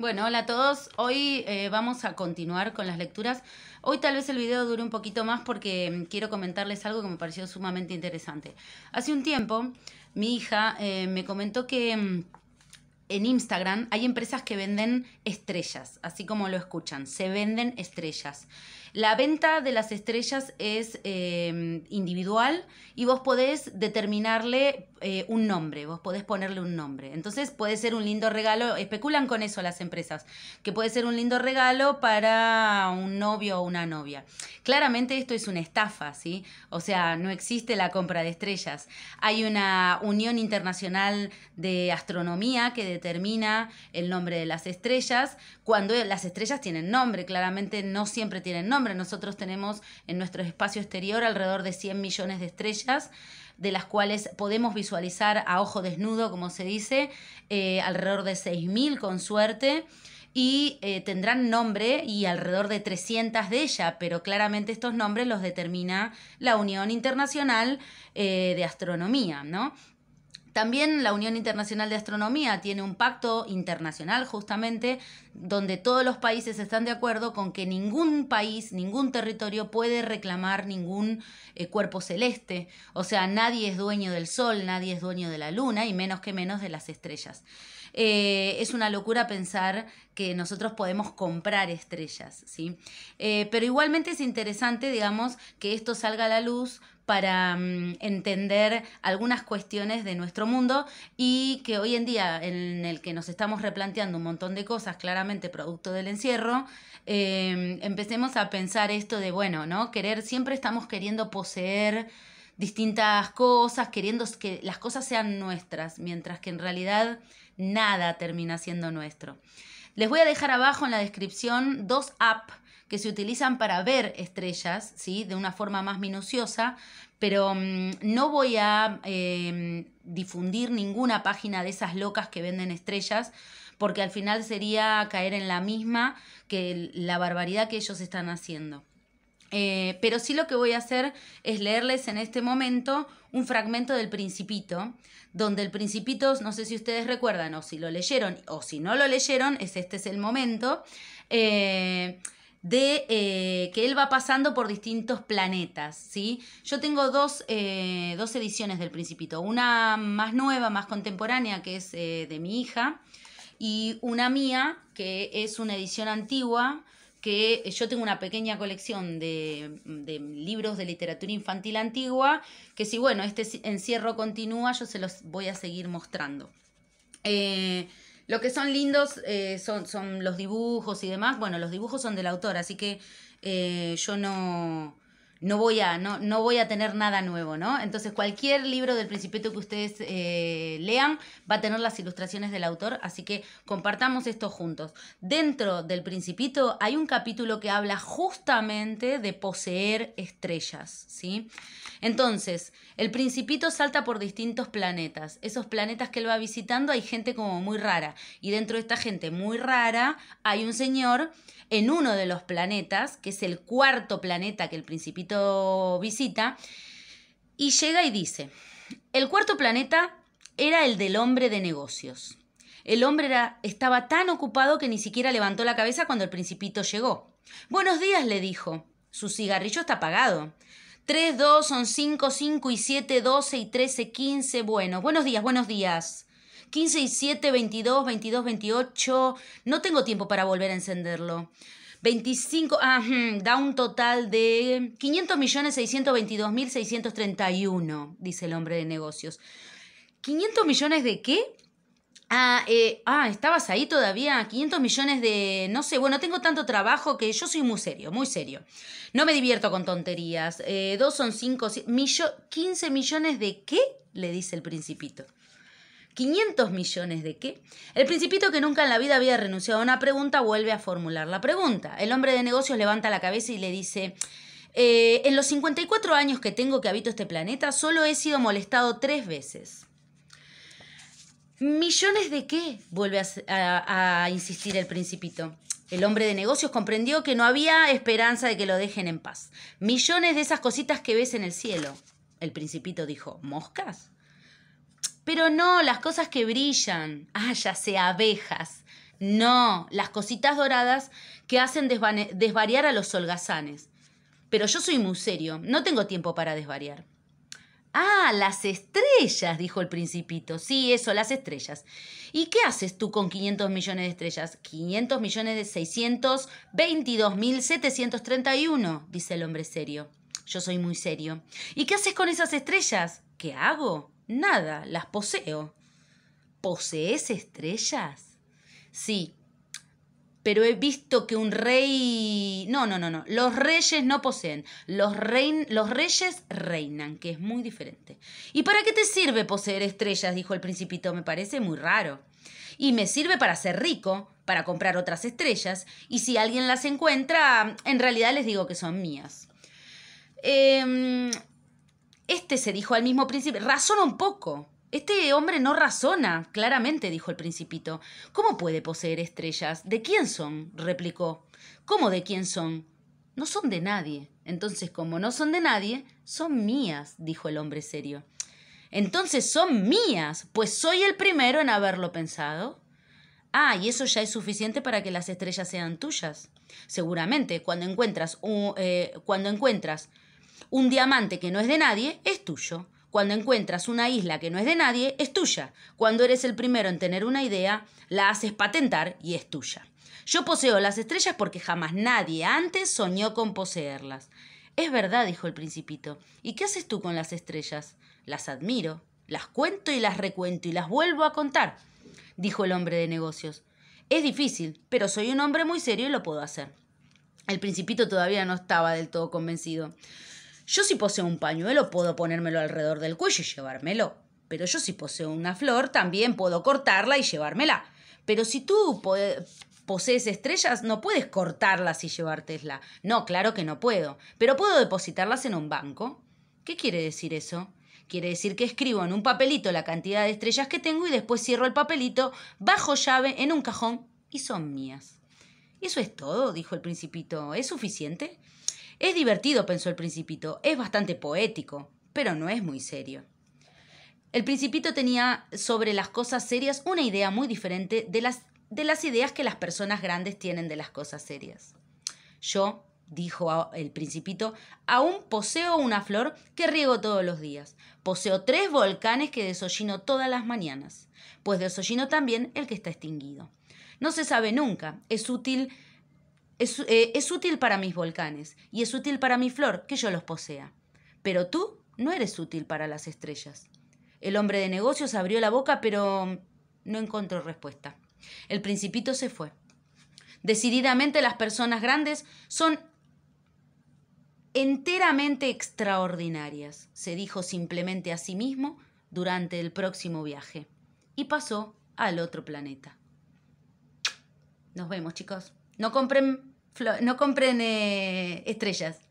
Bueno, hola a todos. Hoy eh, vamos a continuar con las lecturas. Hoy tal vez el video dure un poquito más porque mm, quiero comentarles algo que me pareció sumamente interesante. Hace un tiempo mi hija eh, me comentó que mm, en Instagram hay empresas que venden estrellas, así como lo escuchan, se venden estrellas. La venta de las estrellas es em, individual y vos podés determinarle eh, un nombre, vos podés ponerle un nombre. Entonces puede ser un lindo regalo, especulan con eso las empresas, que puede ser un lindo regalo para un novio o una novia. Claramente esto es una estafa, ¿sí? O sea, no existe la compra de estrellas. Hay una Unión Internacional de Astronomía que determina el nombre de las estrellas, cuando las estrellas tienen nombre, claramente no siempre tienen nombre nosotros tenemos en nuestro espacio exterior alrededor de 100 millones de estrellas, de las cuales podemos visualizar a ojo desnudo, como se dice, eh, alrededor de 6.000 con suerte y eh, tendrán nombre y alrededor de 300 de ellas, pero claramente estos nombres los determina la Unión Internacional eh, de Astronomía, ¿no? También la Unión Internacional de Astronomía tiene un pacto internacional justamente donde todos los países están de acuerdo con que ningún país, ningún territorio puede reclamar ningún eh, cuerpo celeste. O sea, nadie es dueño del Sol, nadie es dueño de la Luna y menos que menos de las estrellas. Eh, es una locura pensar que nosotros podemos comprar estrellas, ¿sí? Eh, pero igualmente es interesante, digamos, que esto salga a la luz para mm, entender algunas cuestiones de nuestro mundo y que hoy en día en el que nos estamos replanteando un montón de cosas, claramente producto del encierro, eh, empecemos a pensar esto de, bueno, ¿no? Querer, siempre estamos queriendo poseer distintas cosas, queriendo que las cosas sean nuestras, mientras que en realidad nada termina siendo nuestro. Les voy a dejar abajo en la descripción dos apps que se utilizan para ver estrellas, ¿sí? De una forma más minuciosa, pero mm, no voy a em, difundir ninguna página de esas locas que venden estrellas, porque al final sería caer en la misma que la barbaridad que ellos están haciendo. Eh, pero sí lo que voy a hacer es leerles en este momento un fragmento del Principito, donde el Principito, no sé si ustedes recuerdan o si lo leyeron o si no lo leyeron, es, este es el momento, eh, de eh, que él va pasando por distintos planetas, ¿sí? Yo tengo dos, dos ediciones del Principito, una más nueva, más contemporánea, que es de mi hija, y una mía, que es una edición antigua, que yo tengo una pequeña colección de, libros de literatura infantil antigua, que si bueno, este encierro continúa, yo se los voy a seguir mostrando. Eh, lo que son lindos eh, son, son, los dibujos y demás. Bueno, los dibujos son del autor, así que eh, yo no, no voy a, no, no voy a tener nada nuevo, ¿no? Entonces cualquier libro del principito que ustedes eh, lean va a tener las ilustraciones del autor, así que compartamos esto juntos. Dentro del principito hay un capítulo que habla justamente de poseer estrellas, ¿sí? Entonces, el principito salta por distintos planetas. Esos planetas que él va visitando hay gente como muy rara. Y dentro de esta gente muy rara hay un señor en uno de los planetas, que es el cuarto planeta que el principito visita, y llega y dice, el cuarto planeta era el del hombre de negocios. El hombre estaba tan ocupado que ni siquiera levantó la cabeza cuando el principito llegó. Buenos días, le dijo. Su cigarrillo está apagado. 3, 2 son 5, 5 y 7, 12 y 13, 15. Bueno, buenos días, buenos días. 15 y 7, 22, 22, 28. No tengo tiempo para volver a encenderlo. 25, ah, da un total de millones 500.622.631, dice el hombre de negocios. ¿500 millones de qué? Ah, eh, ah, estabas ahí todavía, 500 millones de, no sé, bueno, tengo tanto trabajo que yo soy muy serio, muy serio. No me divierto con tonterías. Eh, dos son cinco, 15 millones de qué, le dice el principito. ¿500 millones de qué? El principito que nunca en la vida había renunciado a una pregunta vuelve a formular la pregunta. El hombre de negocios levanta la cabeza y le dice... Eh, en los 54 años que tengo que habito este planeta, solo he sido molestado tres veces. ¿Millones de qué? vuelve a, insistir el principito. El hombre de negocios comprendió que no había esperanza de que lo dejen en paz. Millones de esas cositas que ves en el cielo. El principito dijo, ¿moscas? Pero no, las cosas que brillan, ah, ya sé, abejas, no, las cositas doradas que hacen desvariar a los holgazanes. Pero yo soy muy serio, no tengo tiempo para desvariar. Ah, las estrellas, dijo el principito. Sí, eso, las estrellas. ¿Y qué haces tú con 500 millones de estrellas? 500 millones de 622.731, dice el hombre serio. Yo soy muy serio. ¿Y qué haces con esas estrellas? ¿Qué hago? Nada, las poseo. ¿Posees estrellas? Sí, pero he visto que un rey... No, no, no, no. Los reyes no poseen. Los, Los reyes reinan, que es muy diferente. ¿Y para qué te sirve poseer estrellas? dijo el principito. Me parece muy raro. Y me sirve para ser rico, para comprar otras estrellas. Y si alguien las encuentra, en realidad les digo que son mías. Eh, este se dijo al mismo príncipe, razona un poco. Este hombre no razona, claramente, dijo el principito. ¿Cómo puede poseer estrellas? ¿De quién son? replicó. ¿Cómo de quién son? No son de nadie. Entonces, como no son de nadie, son mías, dijo el hombre serio. Entonces son mías, pues soy el primero en haberlo pensado. Ah, y eso ya es suficiente para que las estrellas sean tuyas. Seguramente, cuando encuentras, un, eh, cuando encuentras un diamante que no es de nadie es tuyo. Cuando encuentras una isla que no es de nadie, es tuya. Cuando eres el primero en tener una idea, la haces patentar y es tuya. Yo poseo las estrellas porque jamás nadie antes soñó con poseerlas. Es verdad, dijo el principito. ¿Y qué haces tú con las estrellas? Las admiro, las cuento y las recuento y las vuelvo a contar, dijo el hombre de negocios. Es difícil, pero soy un hombre muy serio y lo puedo hacer. El principito todavía no estaba del todo convencido. Yo si poseo un pañuelo puedo ponérmelo alrededor del cuello y llevármelo. Pero yo si poseo una flor también puedo cortarla y llevármela. Pero si tú posees estrellas no puedes cortarlas y llevártelas. No, claro que no puedo. Pero puedo depositarlas en un banco. ¿Qué quiere decir eso? Quiere decir que escribo en un papelito la cantidad de estrellas que tengo y después cierro el papelito bajo llave en un cajón y son mías. Eso es todo, dijo el principito. ¿Es suficiente? Es divertido, pensó el principito, es bastante poético, pero no es muy serio. El principito tenía sobre las cosas serias una idea muy diferente de las, de las ideas que las personas grandes tienen de las cosas serias. Yo, dijo el principito, aún poseo una flor que riego todos los días. Poseo tres volcanes que desollino todas las mañanas, pues desollino también el que está extinguido. No se sabe nunca, es útil eh, es, útil para mis volcanes y es útil para mi flor que yo los posea. Pero tú no eres útil para las estrellas. El hombre de negocios abrió la boca, pero no encontró respuesta. El principito se fue. Decididamente las personas grandes son enteramente extraordinarias, se dijo simplemente a sí mismo durante el próximo viaje, y pasó al otro planeta. Nos vemos chicos. No compren no compren eh, estrellas.